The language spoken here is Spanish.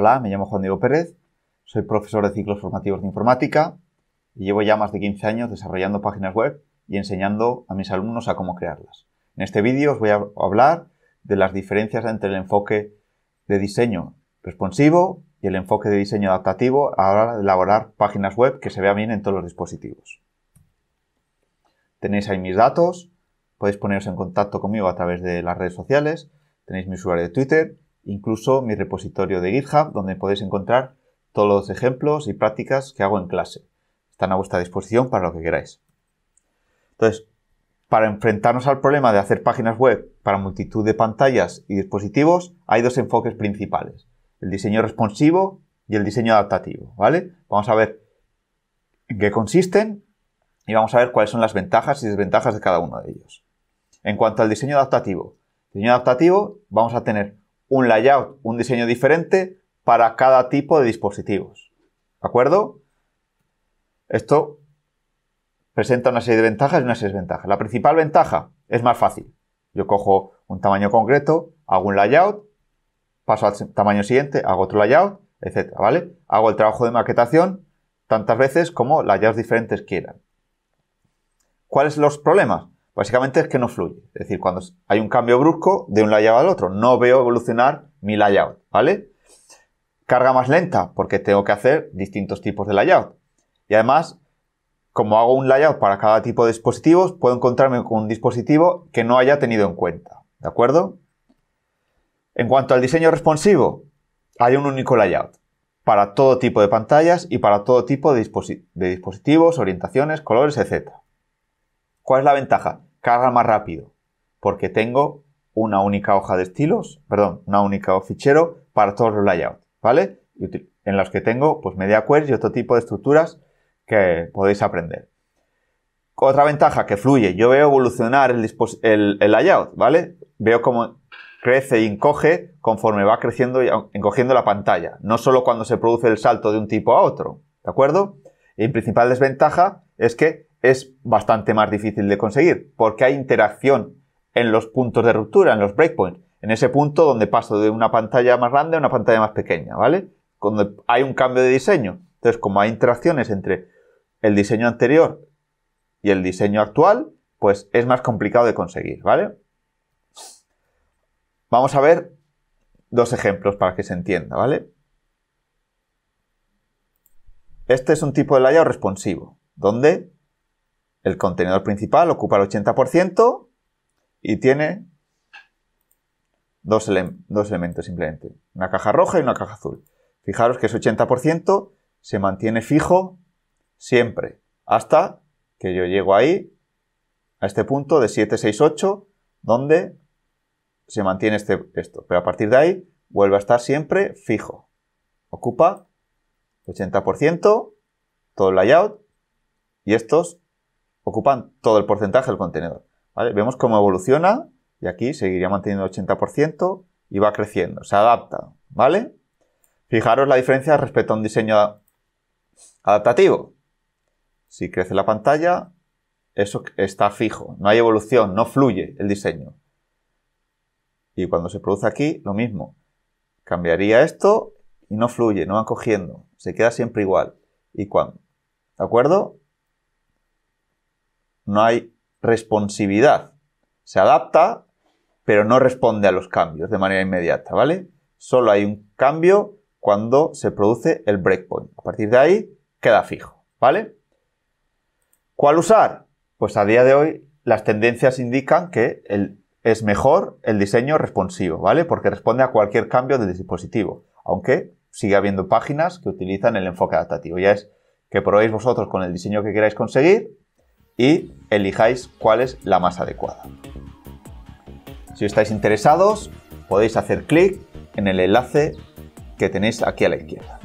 Hola, me llamo Juan Diego Pérez, soy profesor de ciclos formativos de informática y llevo ya más de 15 años desarrollando páginas web y enseñando a mis alumnos a cómo crearlas. En este vídeo os voy a hablar de las diferencias entre el enfoque de diseño responsivo y el enfoque de diseño adaptativo a la hora de elaborar páginas web que se vean bien en todos los dispositivos. Tenéis ahí mis datos, podéis poneros en contacto conmigo a través de las redes sociales, tenéis mi usuario de Twitter incluso mi repositorio de GitHub, donde podéis encontrar todos los ejemplos y prácticas que hago en clase. Están a vuestra disposición para lo que queráis. Entonces, para enfrentarnos al problema de hacer páginas web para multitud de pantallas y dispositivos, hay dos enfoques principales, el diseño responsivo y el diseño adaptativo, ¿vale? Vamos a ver en qué consisten y vamos a ver cuáles son las ventajas y desventajas de cada uno de ellos. En cuanto al diseño adaptativo, diseño adaptativo vamos a tener un layout, un diseño diferente para cada tipo de dispositivos. ¿De acuerdo? Esto presenta una serie de ventajas y una serie de desventajas. La principal ventaja es más fácil. Yo cojo un tamaño concreto, hago un layout, paso al tamaño siguiente, hago otro layout, etc. ¿Vale? Hago el trabajo de maquetación tantas veces como layouts diferentes quieran. ¿Cuáles son los problemas? Básicamente es que no fluye. Es decir, cuando hay un cambio brusco de un layout al otro, no veo evolucionar mi layout, ¿vale? Carga más lenta porque tengo que hacer distintos tipos de layout. Y además, como hago un layout para cada tipo de dispositivos, puedo encontrarme con un dispositivo que no haya tenido en cuenta, ¿de acuerdo? En cuanto al diseño responsivo, hay un único layout para todo tipo de pantallas y para todo tipo de, de dispositivos, orientaciones, colores, etc. ¿Cuál es la ventaja? Carga más rápido, porque tengo una única hoja de estilos, perdón, una única fichero para todos los layouts, ¿vale? En los que tengo pues media queries y otro tipo de estructuras que podéis aprender. Otra ventaja que fluye, yo veo evolucionar el, el layout, ¿vale? Veo cómo crece y e encoge conforme va creciendo y encogiendo la pantalla, no solo cuando se produce el salto de un tipo a otro, ¿de acuerdo? Y principal desventaja es que es bastante más difícil de conseguir, porque hay interacción en los puntos de ruptura, en los breakpoints, en ese punto donde paso de una pantalla más grande a una pantalla más pequeña, ¿vale? Cuando hay un cambio de diseño. Entonces, como hay interacciones entre el diseño anterior y el diseño actual, pues es más complicado de conseguir, ¿vale? Vamos a ver dos ejemplos para que se entienda, ¿vale? Este es un tipo de layout responsivo, donde el contenedor principal ocupa el 80% y tiene dos, dos elementos simplemente, una caja roja y una caja azul. Fijaros que ese 80% se mantiene fijo siempre, hasta que yo llego ahí, a este punto de 768, donde se mantiene este, esto. Pero a partir de ahí vuelve a estar siempre fijo. Ocupa 80%, todo el layout y estos ocupan todo el porcentaje del contenedor. Vemos cómo evoluciona y aquí seguiría manteniendo el 80% y va creciendo, se adapta, ¿vale? Fijaros la diferencia respecto a un diseño adaptativo. Si crece la pantalla, eso está fijo, no hay evolución, no fluye el diseño. Y cuando se produce aquí, lo mismo. Cambiaría esto y no fluye, no va cogiendo, se queda siempre igual. ¿Y cuándo? ¿De acuerdo? no hay responsividad. Se adapta, pero no responde a los cambios de manera inmediata, ¿vale? Solo hay un cambio cuando se produce el breakpoint. A partir de ahí queda fijo, ¿vale? ¿Cuál usar? Pues a día de hoy las tendencias indican que es mejor el diseño responsivo, ¿vale? Porque responde a cualquier cambio del dispositivo, aunque sigue habiendo páginas que utilizan el enfoque adaptativo. Ya es que probéis vosotros con el diseño que queráis conseguir y elijáis cuál es la más adecuada. Si estáis interesados, podéis hacer clic en el enlace que tenéis aquí a la izquierda.